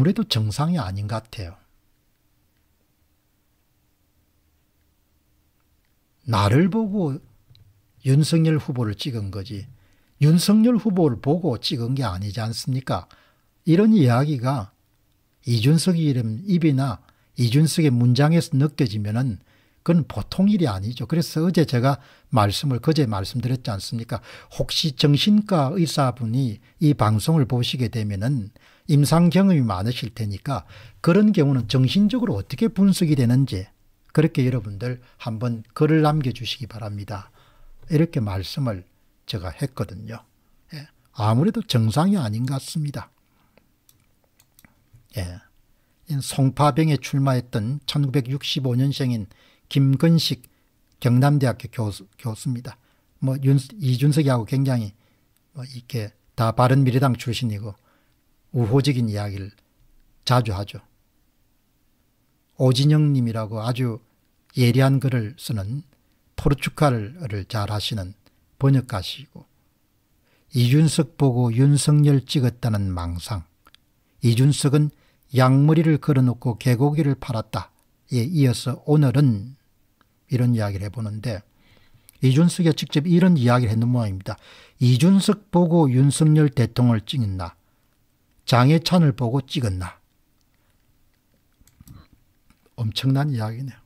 아무래도 정상이 아닌 것 같아요. 나를 보고 윤석열 후보를 찍은 거지 윤석열 후보를 보고 찍은 게 아니지 않습니까? 이런 이야기가 이준석의 이름 입이나 이준석의 문장에서 느껴지면은 그건 보통 일이 아니죠. 그래서 어제 제가 말씀을 그제 말씀드렸지 않습니까? 혹시 정신과 의사분이 이 방송을 보시게 되면은 임상 경험이 많으실 테니까 그런 경우는 정신적으로 어떻게 분석이 되는지 그렇게 여러분들 한번 글을 남겨주시기 바랍니다. 이렇게 말씀을 제가 했거든요. 예. 아무래도 정상이 아닌 것 같습니다. 예. 송파병에 출마했던 1965년생인 김근식 경남대학교 교수, 교수입니다. 뭐 윤, 이준석이하고 굉장히 뭐 이렇게 다 바른미래당 출신이고 우호적인 이야기를 자주 하죠. 오진영 님이라고 아주 예리한 글을 쓰는 포르투갈어잘 하시는 번역가시고 이준석 보고 윤석열 찍었다는 망상 이준석은 양머리를 걸어놓고 개고기를 팔았다. 에 이어서 오늘은 이런 이야기를 해보는데 이준석이 직접 이런 이야기를 했는 모양입니다. 이준석 보고 윤석열 대통령을 찍었나 장해찬을 보고 찍었나. 엄청난 이야기네요.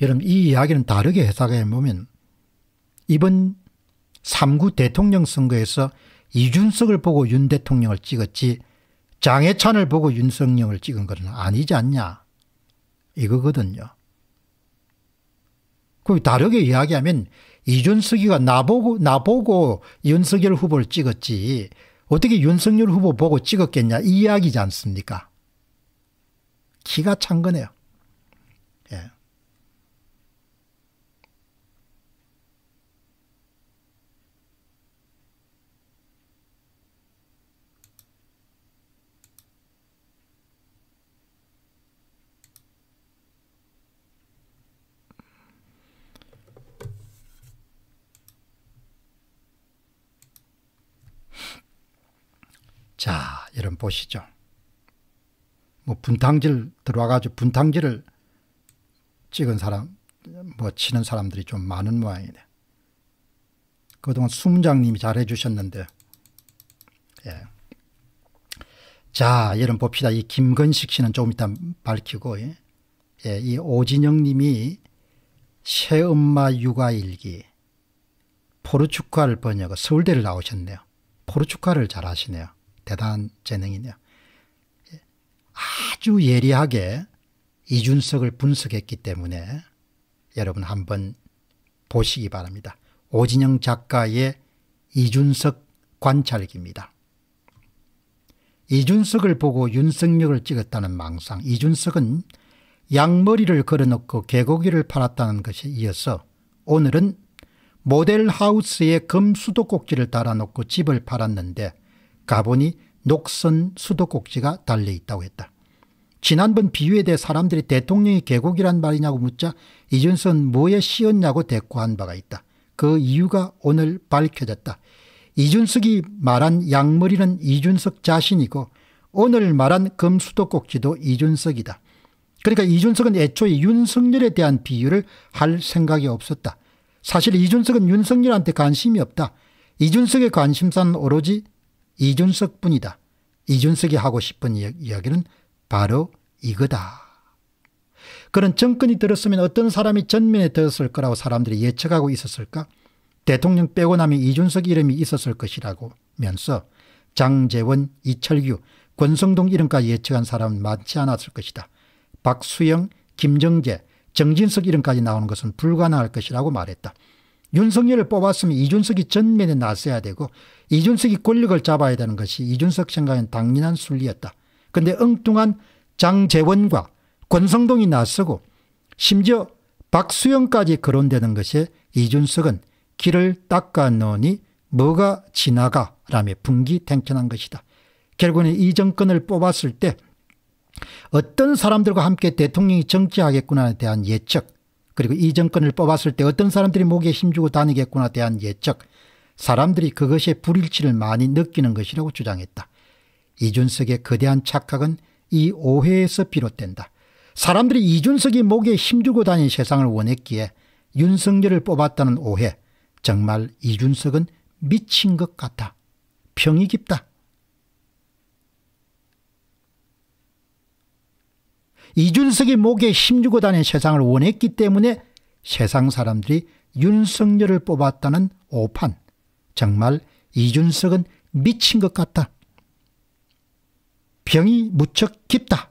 여러분 이 이야기는 다르게 해석해 보면 이번 3구 대통령 선거에서 이준석을 보고 윤 대통령을 찍었지 장해찬을 보고 윤석열을 찍은 것 아니지 않냐 이거거든요. 그 다르게 이야기하면 이준석이가 나보고 나보고 윤석열 후보를 찍었지 어떻게 윤석열 후보 보고 찍었겠냐 이 이야기지 않습니까? 기가 찬 거네요. 예. 자, 여러분 보시죠. 뭐 분탕질 들어와가지고 분탕질을 찍은 사람, 뭐 치는 사람들이 좀 많은 모양이네. 그동안 수문장님이 잘해주셨는데, 예. 자, 여러분 봅시다. 이 김건식 씨는 조금 이따 밝히고, 예. 예, 이 오진영 님이 새엄마 육아일기, 포르투갈번역 서울대를 나오셨네요. 포르투갈을 잘 하시네요. 대단한 재능이네요 예. 아주 예리하게 이준석을 분석했기 때문에 여러분 한번 보시기 바랍니다. 오진영 작가의 이준석 관찰기입니다. 이준석을 보고 윤석열을 찍었다는 망상. 이준석은 양머리를 걸어놓고 개고기를 팔았다는 것에 이어서 오늘은 모델하우스에 금수도꼭지를 달아놓고 집을 팔았는데 가보니 녹선 수도꼭지가 달려 있다고 했다. 지난번 비유에 대해 사람들이 대통령이 개국이란 말이냐고 묻자 이준선 뭐에 씌었냐고 대꾸한 바가 있다. 그 이유가 오늘 밝혀졌다. 이준석이 말한 양머리는 이준석 자신이고 오늘 말한 금수도꼭지도 이준석이다. 그러니까 이준석은 애초에 윤석열에 대한 비유를 할 생각이 없었다. 사실 이준석은 윤석열한테 관심이 없다. 이준석의 관심사는 오로지 이준석 뿐이다. 이준석이 하고 싶은 이야기는 바로 이거다. 그런 정권이 들었으면 어떤 사람이 전면에 들었을 거라고 사람들이 예측하고 있었을까? 대통령 빼고 나면 이준석 이름이 있었을 것이라고 면서 장재원, 이철규, 권성동 이름까지 예측한 사람은 많지 않았을 것이다. 박수영, 김정재, 정진석 이름까지 나오는 것은 불가능할 것이라고 말했다. 윤석열을 뽑았으면 이준석이 전면에 나서야 되고 이준석이 권력을 잡아야 되는 것이 이준석 생각엔 당연한 순리였다. 근데 엉뚱한 장재원과 권성동이 나서고 심지어 박수영까지 거론되는 것에 이준석은 길을 닦아 넣으니 뭐가 지나가 라며 분기탱천한 것이다. 결국은 이 정권을 뽑았을 때 어떤 사람들과 함께 대통령이 정치하겠구나에 대한 예측 그리고 이 정권을 뽑았을 때 어떤 사람들이 목에 힘주고 다니겠구나 대한 예측 사람들이 그것의 불일치를 많이 느끼는 것이라고 주장했다. 이준석의 거대한 착각은 이 오해에서 비롯된다. 사람들이 이준석이 목에 힘주고 다닌 세상을 원했기에 윤석열을 뽑았다는 오해 정말 이준석은 미친 것같아평이 깊다. 이준석이 목에 힘주고 다닌 세상을 원했기 때문에 세상 사람들이 윤석열을 뽑았다는 오판. 정말 이준석은 미친 것 같다. 병이 무척 깊다.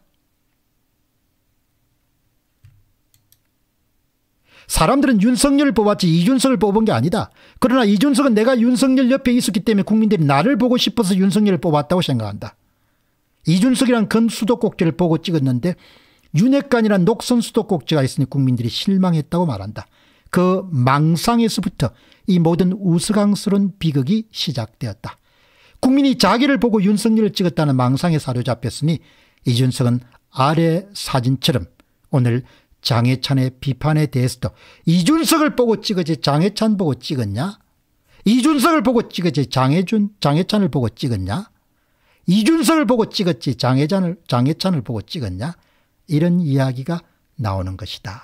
사람들은 윤석열을 뽑았지 이준석을 뽑은 게 아니다. 그러나 이준석은 내가 윤석열 옆에 있었기 때문에 국민들이 나를 보고 싶어서 윤석열을 뽑았다고 생각한다. 이준석이란 금수도꼭지를 보고 찍었는데 윤핵관이란 녹선 수도꼭지가 있으니 국민들이 실망했다고 말한다. 그 망상에서부터 이 모든 우스꽝스런 비극이 시작되었다. 국민이 자기를 보고 윤석열을 찍었다는 망상에 사로잡혔으니 이준석은 아래 사진처럼 오늘 장해찬의 비판에 대해서도 이준석을 보고 찍었지 장해찬 보고 찍었냐? 이준석을 보고 찍었지 장해준 장해찬을 보고 찍었냐? 이준석을 보고 찍었지 장해찬을 장해찬을 보고 찍었냐? 이런 이야기가 나오는 것이다.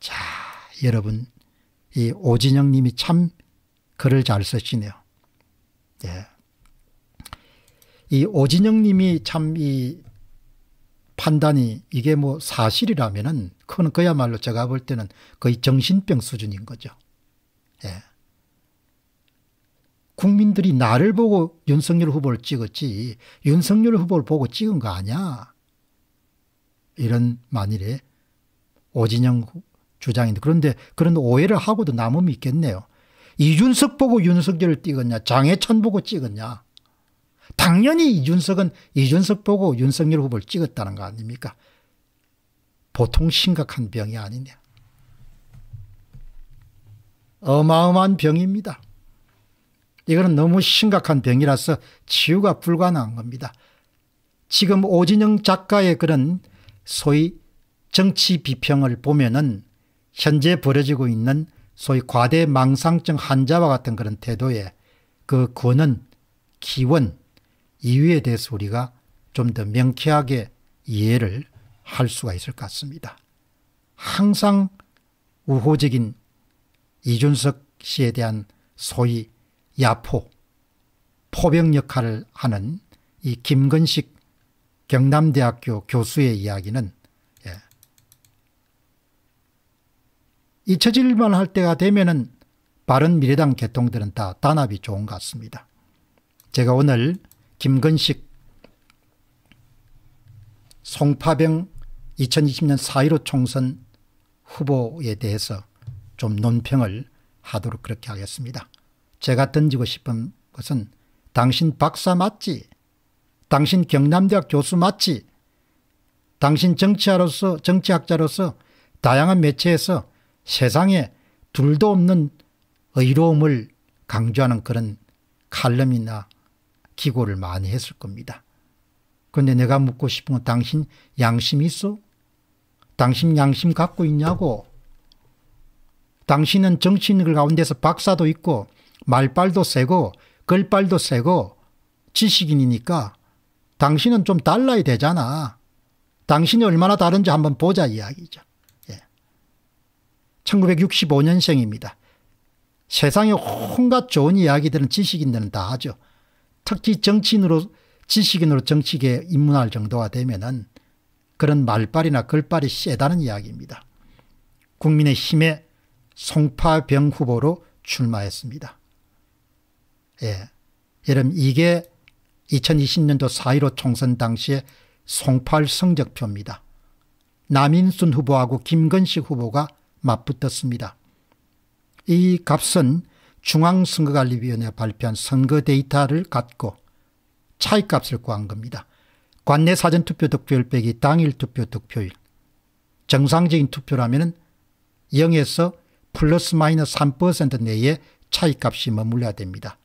자, 여러분, 이 오진영 님이 참 글을 잘 쓰시네요. 예. 이 오진영 님이 참 이 판단이 이게 뭐 사실이라면은 그건 그야말로 제가 볼 때는 거의 정신병 수준인 거죠. 예. 국민들이 나를 보고 윤석열 후보를 찍었지 윤석열 후보를 보고 찍은 거 아니야. 이런 만일에 오진영 주장인데 그런데 그런 오해를 하고도 남음이 있겠네요. 이준석 보고 윤석열을 찍었냐 장해찬 보고 찍었냐 당연히 이준석은 이준석 보고 윤석열 후보를 찍었다는 거 아닙니까? 보통 심각한 병이 아니냐. 어마어마한 병입니다. 이거는 너무 심각한 병이라서 치유가 불가능한 겁니다. 지금 오진영 작가의 그런 소위 정치 비평을 보면은 현재 벌어지고 있는 소위 과대 망상증 환자와 같은 그런 태도의 그 권은 기원 이유에 대해서 우리가 좀 더 명쾌하게 이해를 할 수가 있을 것 같습니다. 항상 우호적인 이준석 씨에 대한 소위 야포, 포병 역할을 하는 이김근식 경남대학교 교수의 이야기는 예. 잊혀질만 할 때가 되면은 바른미래당 개통들은 다 단합이 좋은 것 같습니다. 제가 오늘 김근식 송파병 2020년 4.15 총선 후보에 대해서 좀 논평을 하도록 그렇게 하겠습니다. 제가 던지고 싶은 것은 당신 박사 맞지? 당신 경남대학 교수 맞지? 당신 정치하로서, 정치학자로서 다양한 매체에서 세상에 둘도 없는 의로움을 강조하는 그런 칼럼이나 기고를 많이 했을 겁니다. 그런데 내가 묻고 싶은 건 당신 양심 있어? 당신 양심 갖고 있냐고. 당신은 정치인들 가운데서 박사도 있고 말빨도 세고 글빨도 세고 지식인이니까 당신은 좀 달라야 되잖아. 당신이 얼마나 다른지 한번 보자 이야기죠. 예. 1965년생입니다. 세상의 온갖 좋은 이야기들은 지식인들은 다 하죠. 특히 정치인으로 지식인으로 정치계에 입문할 정도가 되면은 그런 말빨이나 글빨이 세다는 이야기입니다. 국민의힘의 송파병 후보로 출마했습니다. 예. 여러분 이게 2020년도 4.15 총선 당시의 송팔 성적표입니다. 남인순 후보하고 김건식 후보가 맞붙었습니다. 이 값은 중앙선거관리위원회가 발표한 선거 데이터를 갖고 차이값을 구한 겁니다. 관내 사전투표 득표율 빼기 당일 투표 득표율. 정상적인 투표라면 0에서 플러스 마이너스 3% 내에 차이값이 머물러야 됩니다.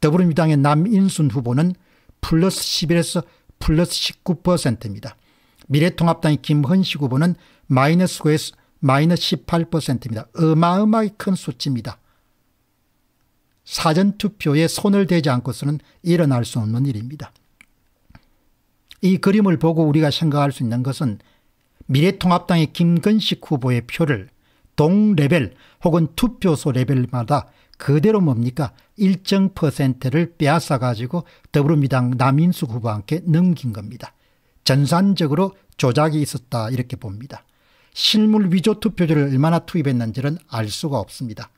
더불어민주당의 남인순 후보는 플러스 11에서 플러스 19%입니다. 미래통합당의 김헌식 후보는 마이너스 9에서 마이너스 18%입니다. 어마어마히 큰 수치입니다. 사전투표에 손을 대지 않고서는 일어날 수 없는 일입니다. 이 그림을 보고 우리가 생각할 수 있는 것은 미래통합당의 김건식 후보의 표를 동레벨 혹은 투표소 레벨마다 그대로 뭡니까? 일정 퍼센트를 빼앗아 가지고 더불어민주당 남인숙 후보한테 넘긴 겁니다. 전산적으로 조작이 있었다 이렇게 봅니다. 실물 위조 투표지를 얼마나 투입했는지는 알 수가 없습니다.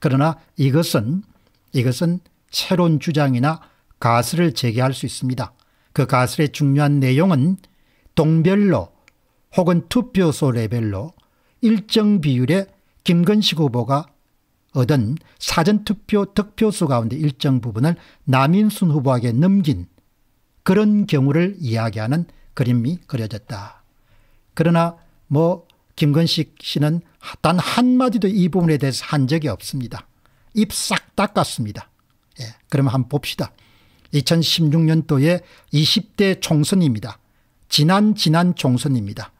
그러나 이것은 이것은 새로운 주장이나 가설을 제기할 수 있습니다. 그 가설의 중요한 내용은 동별로 혹은 투표소 레벨로 일정 비율의 김건식 후보가 얻은 사전투표 득표수 가운데 일정 부분을 남인순 후보에게 넘긴 그런 경우를 이야기하는 그림이 그려졌다. 그러나 뭐 김건식 씨는 단 한마디도 이 부분에 대해서 한 적이 없습니다. 입 싹 닦았습니다. 예, 그럼 한번 봅시다. 2016년도에 20대 총선입니다. 지난 지난 총선입니다.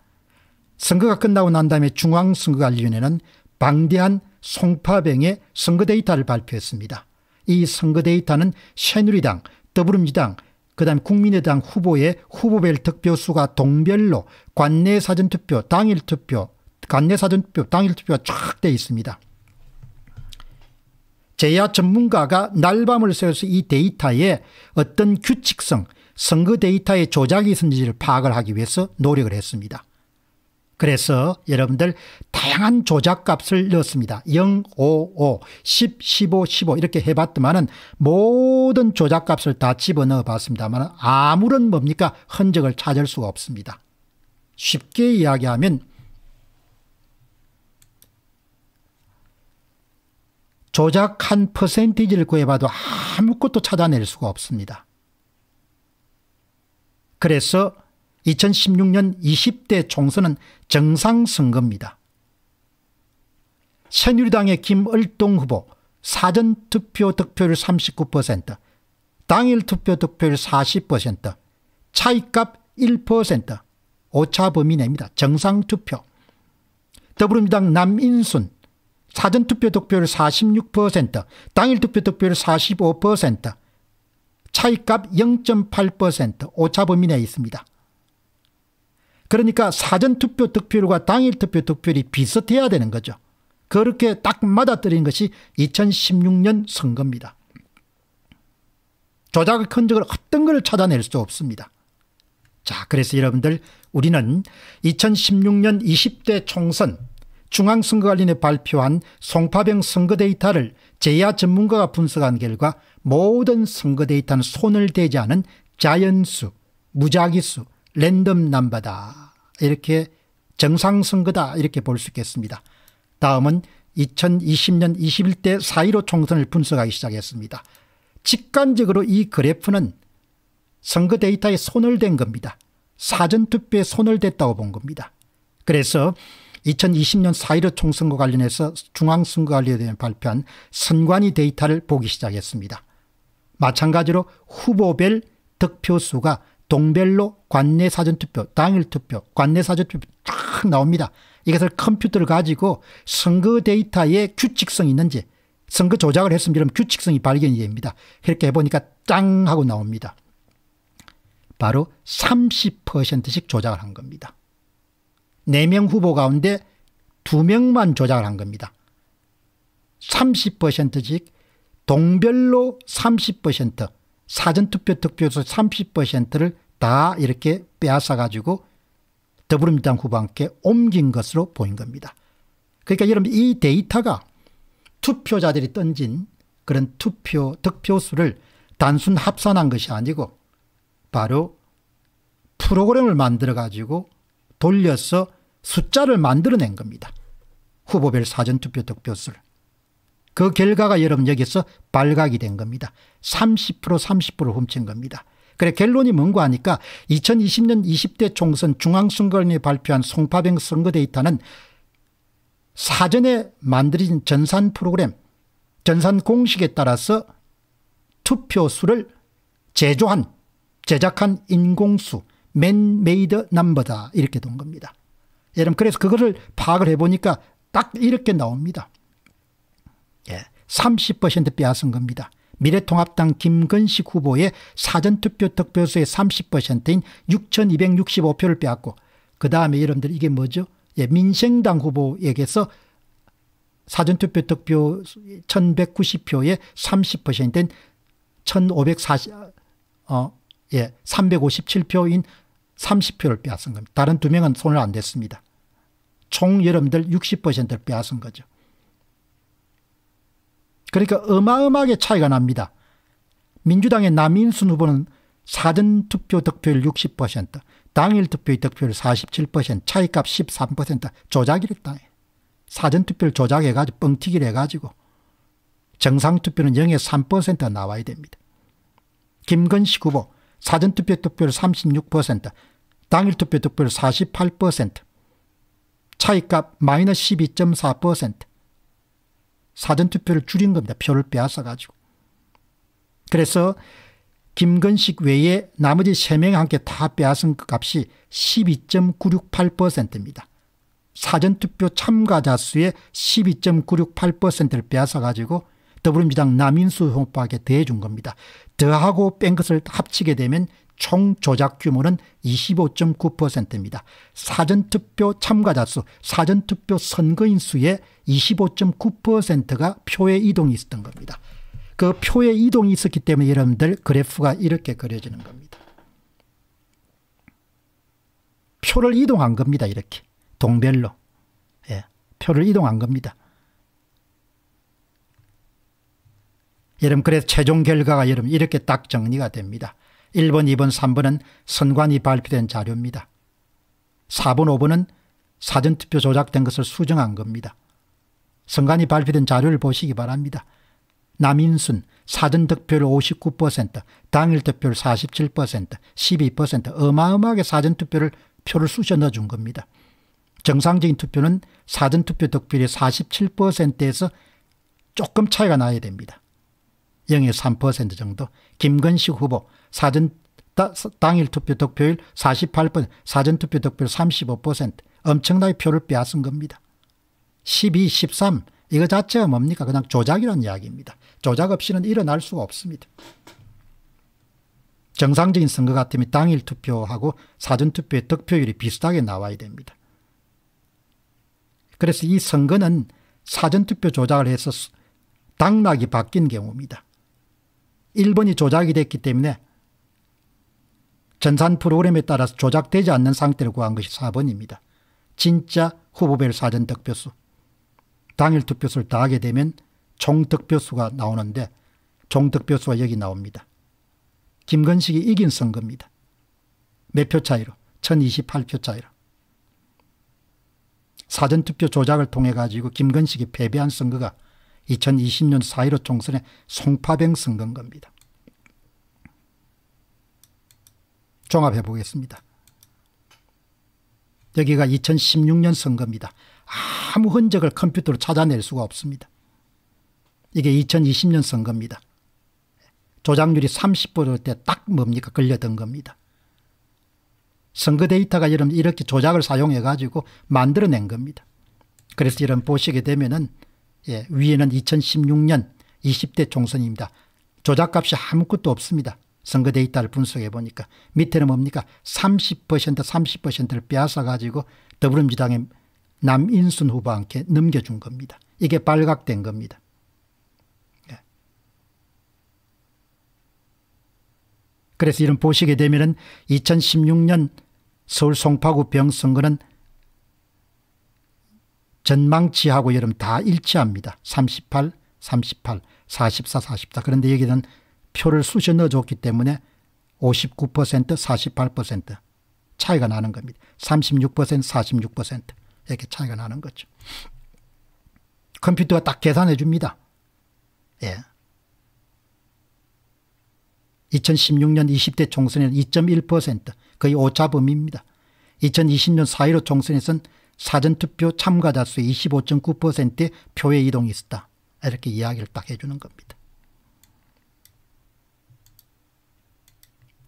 선거가 끝나고 난 다음에 중앙선거관리위원회는 방대한 송파병의 선거 데이터를 발표했습니다. 이 선거 데이터는 새누리당, 더불어민주당, 그 다음 국민의당 후보의 후보별 득표수가 동별로 관내 사전투표, 당일투표, 관내 사전투표, 당일투표가 쫙돼 있습니다. 제야 전문가가 날밤을 새워서 이 데이터에 어떤 규칙성, 선거 데이터의 조작이 있었는지를 파악을 하기 위해서 노력을 했습니다. 그래서 여러분들 다양한 조작값을 넣습니다. 0, 5, 5, 10, 15, 15 이렇게 해봤더만은 모든 조작값을 다 집어넣어 봤습니다만 아무런 뭡니까 흔적을 찾을 수가 없습니다. 쉽게 이야기하면 조작한 퍼센티지를 구해봐도 아무것도 찾아낼 수가 없습니다. 그래서 2016년 20대 총선은 정상선거입니다. 새누리당의 김을동 후보 사전투표 득표율 39%, 당일 투표 득표율 40%, 차이값 1%, 오차 범위 내입니다. 정상투표. 더불어민당 남인순 사전투표 득표율 46%, 당일 투표 득표율 45%, 차이값 0.8%, 오차 범위 내에 있습니다. 그러니까 사전투표 득표율과 당일투표 득표율이 비슷해야 되는 거죠. 그렇게 딱 맞아떨인 것이 2016년 선거입니다. 조작의 흔적을 어떤 걸 찾아낼 수 없습니다. 자 그래서 여러분들 우리는 2016년 20대 총선 중앙선거관리에 발표한 송파병 선거 데이터를 제야 전문가가 분석한 결과 모든 선거 데이터는 손을 대지 않은 자연수, 무작위수, 랜덤 남바다 이렇게 정상 선거다 이렇게 볼 수 있겠습니다. 다음은 2020년 21대 4.15 총선을 분석하기 시작했습니다. 직관적으로 이 그래프는 선거 데이터에 손을 댄 겁니다. 사전투표에 손을 댔다고 본 겁니다. 그래서 2020년 4.15 총선거 관련해서 중앙선거관리위원회 발표한 선관위 데이터를 보기 시작했습니다. 마찬가지로 후보별 득표수가 동별로 관내 사전투표, 당일투표, 관내 사전투표 쫙 나옵니다. 이것을 컴퓨터를 가지고 선거 데이터에 규칙성이 있는지 선거 조작을 했으면 이런 규칙성이 발견이 됩니다. 이렇게 해보니까 짱 하고 나옵니다. 바로 30%씩 조작을 한 겁니다. 4명 후보 가운데 2명만 조작을 한 겁니다. 30%씩 동별로 30%, 사전투표 득표수 30%를 다 이렇게 빼앗아 가지고 더불어민주당 후보한테 옮긴 것으로 보인 겁니다. 그러니까 여러분 이 데이터가 투표자들이 던진 그런 투표 득표수를 단순 합산한 것이 아니고 바로 프로그램을 만들어 가지고 돌려서 숫자를 만들어낸 겁니다. 후보별 사전투표 득표수를. 그 결과가 여러분 여기서 발각이 된 겁니다. 30% 30% 훔친 겁니다. 그래 결론이 뭔고 하니까 2020년 20대 총선 중앙선거위원회 발표한 송파병 선거 데이터는 사전에 만들어진 전산 프로그램 전산 공식에 따라서 투표수를 제조한 제작한 인공수 맨메이드 넘버다 이렇게 된 겁니다. 여러분 그래서 그거를 파악을 해보니까 딱 이렇게 나옵니다. 예, 30% 빼앗은 겁니다. 미래통합당 김건식 후보의 사전투표 득표수의 30%인 6,265표를 빼앗고 그 다음에 여러분들 이게 뭐죠? 예, 민생당 후보에게서 사전투표 득표 1,190표의 30%인 1,540, 어, 예, 357표인 30표를 빼앗은 겁니다. 다른 두 명은 손을 안 댔습니다. 총 여러분들 60%를 빼앗은 거죠. 그러니까 어마어마하게 차이가 납니다. 민주당의 남인순 후보는 사전투표 득표율 60%, 당일 투표의 득표율 47%, 차이값 13%, 조작이 했다. 사전투표를 조작해가지고 뻥튀기를 해가지고 정상투표는 0에 3% 나와야 됩니다. 김건식 후보 사전투표 득표율 36%, 당일 투표 득표율 48%, 차이값 마이너스 12.4%, 사전투표를 줄인 겁니다. 표를 빼앗아가지고. 그래서 김건식 외에 나머지 3명 함께 다 빼앗은 그 값이 12.968%입니다. 사전투표 참가자 수의 12.968%를 빼앗아가지고 더불어민주당 남인수 후보에게 더해준 겁니다. 더하고 뺀 것을 합치게 되면 총 조작 규모는 25.9%입니다. 사전투표 참가자 수, 사전투표 선거인 수의 25.9%가 표의 이동이 있었던 겁니다. 그 표의 이동이 있었기 때문에 여러분들 그래프가 이렇게 그려지는 겁니다. 표를 이동한 겁니다. 이렇게. 동별로. 예. 표를 이동한 겁니다. 여러분 그래서 최종 결과가 여러분 이렇게 딱 정리가 됩니다. 1번, 2번, 3번은 선관위 발표된 자료입니다. 4번, 5번은 사전투표 조작된 것을 수정한 겁니다. 선관위 발표된 자료를 보시기 바랍니다. 남인순 사전득표율 59%, 당일득표율 47%, 12% 어마어마하게 사전투표를 표를 쑤셔 넣어준 겁니다. 정상적인 투표는 사전투표 득표율이 47%에서 조금 차이가 나야 됩니다. 0.3% 정도. 김건식 후보 사전 당일 투표 득표율 48%, 사전 투표 득표율 35% 엄청나게 표를 빼앗은 겁니다. 12, 13 이거 자체가 뭡니까? 그냥 조작이라는 이야기입니다. 조작 없이는 일어날 수가 없습니다. 정상적인 선거 같으면 당일 투표하고 사전 투표의 득표율이 비슷하게 나와야 됩니다. 그래서 이 선거는 사전 투표 조작을 해서 당락이 바뀐 경우입니다. 일본이 조작이 됐기 때문에 전산 프로그램에 따라서 조작되지 않는 상태를 구한 것이 4번입니다. 진짜 후보별 사전 득표수. 당일 투표수를 다 하게 되면 총 득표수가 나오는데 총 득표수가 여기 나옵니다. 김건식이 이긴 선거입니다. 몇 표 차이로? 1028표 차이로. 사전투표 조작을 통해 가지고 김건식이 패배한 선거가 2020년 4.15 총선의 송파병 선거인 겁니다. 종합해 보겠습니다. 여기가 2016년 선거입니다. 아무 흔적을 컴퓨터로 찾아낼 수가 없습니다. 이게 2020년 선거입니다. 조작률이 30%대 딱 뭡니까 걸려든 겁니다. 선거 데이터가 이런 이렇게 조작을 사용해 가지고 만들어낸 겁니다. 그래서 이런 보시게 되면은 예, 위에는 2016년 20대 총선입니다. 조작값이 아무것도 없습니다. 선거 데이터를 분석해 보니까 밑에는 뭡니까 30% 30%를 빼앗아 가지고 더불어민주당의 남인순 후보한테 넘겨준 겁니다. 이게 발각된 겁니다. 예. 그래서 이런 보시게 되면은 2016년 서울 송파구 병선거는 전망치하고 여름다 일치합니다. 38, 38, 44, 44. 그런데 여기는 표를 쑤셔 넣어줬기 때문에 59% 48% 차이가 나는 겁니다. 36% 46% 이렇게 차이가 나는 거죠. 컴퓨터가 딱 계산해 줍니다. 예. 2016년 20대 총선에는 2.1% 거의 오차범위입니다. 2020년 4.15 총선에서는 사전투표 참가자 수의 25.9%의 표의 이동이 있었다. 이렇게 이야기를 딱 해주는 겁니다.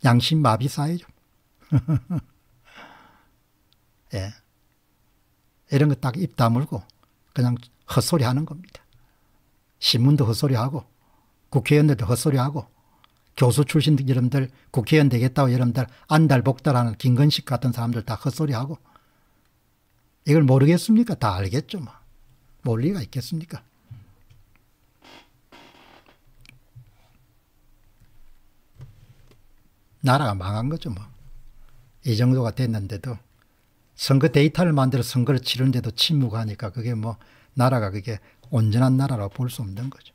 양심 마비 사회죠. 예. 이런 거 딱 입 다물고 그냥 헛소리 하는 겁니다. 신문도 헛소리하고 국회의원들도 헛소리하고 교수 출신 여러분들 국회의원 되겠다고 여러분들 안달복달하는 김건식 같은 사람들 다 헛소리하고 이걸 모르겠습니까? 다 알겠죠. 뭐. 몰 리가 있겠습니까? 나라가 망한 거죠 뭐. 이 정도가 됐는데도 선거 데이터를 만들어 선거를 치르는데도 침묵하니까 그게 뭐 나라가 그게 온전한 나라라고 볼 수 없는 거죠.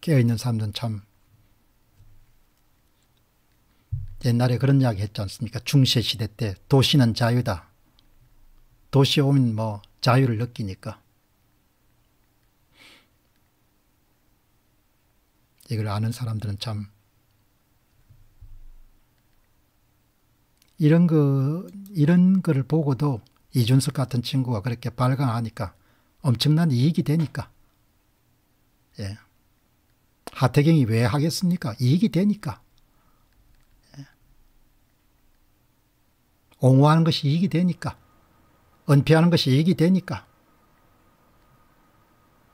깨어있는 사람들은 참 옛날에 그런 이야기 했지 않습니까? 중세 시대 때 도시는 자유다. 도시에 오면 뭐 자유를 느끼니까. 이걸 아는 사람들은 참 이런 거 이런 거를 보고도 이준석 같은 친구가 그렇게 발광하니까 엄청난 이익이 되니까. 예. 하태경이 왜 하겠습니까? 이익이 되니까. 옹호하는 것이 이익이 되니까 은폐하는 것이 이익이 되니까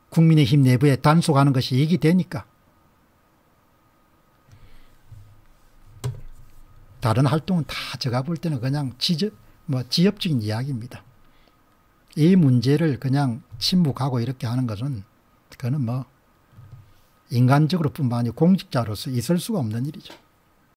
국민의힘 내부에 단속하는 것이 이익이 되니까 다른 활동은 다 제가 볼 때는 그냥 지적, 뭐 지엽적인 이야기입니다. 이 문제를 그냥 침묵하고 이렇게 하는 것은 그거는 뭐 인간적으로 뿐만 아니라 공직자로서 있을 수가 없는 일이죠.